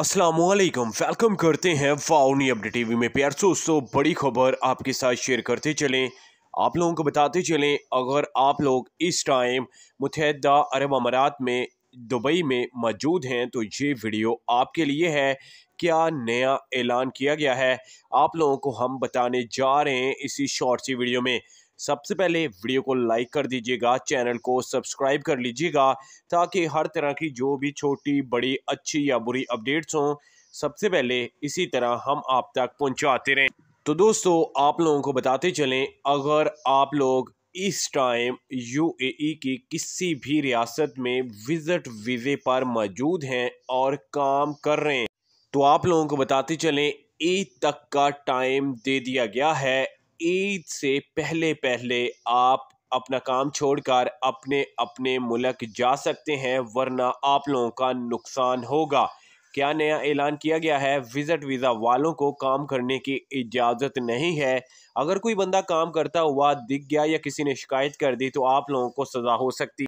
Aslam welcome करते हैं फाउनी update TV में प्यार दोस्तों बड़ी खबर आपके साथ शेयर करते चलें आप लोगों को बताते चलें अगर आप लोग इस टाइम मुतहद अरब अमारात में दुबई में मौजूद हैं तो ये वीडियो आपके लिए है क्या नया ऐलान किया गया है आप लोगों को हम बताने जा रहे हैं इसी शॉर्ट सी वीडियो में सबसे पहले वीडियो को लाइक कर दीजिएगा चैनल को सब्सक्राइब कर लीजिएगा ताकि हर तरह की जो भी छोटी बड़ी अच्छी या बुरी अपडेट्स हों सबसे पहले इसी तरह हम आप तक पहुंचाते रहें तो दोस्तों आप लोगों को बताते चलें अगर आप लोग इस टाइम यूएई की किसी भी रियासत में विजिट वीज़े पर मौजूद हैं और काम कर रहे हैं तो आप लोगों को बताते चलें ईद तक का टाइम दे दिया गया है ईद से पहले पहले आप अपना काम छोड़कर अपने अपने मुल्क जा सकते हैं वरना आप लोगों का नुकसान होगा क्या नया ऐलान किया गया है विजिट वीज़ा वालों को काम करने की इजाज़त नहीं है अगर कोई बंदा काम करता हुआ दिख गया या किसी ने शिकायत कर दी तो आप लोगों को सज़ा हो सकती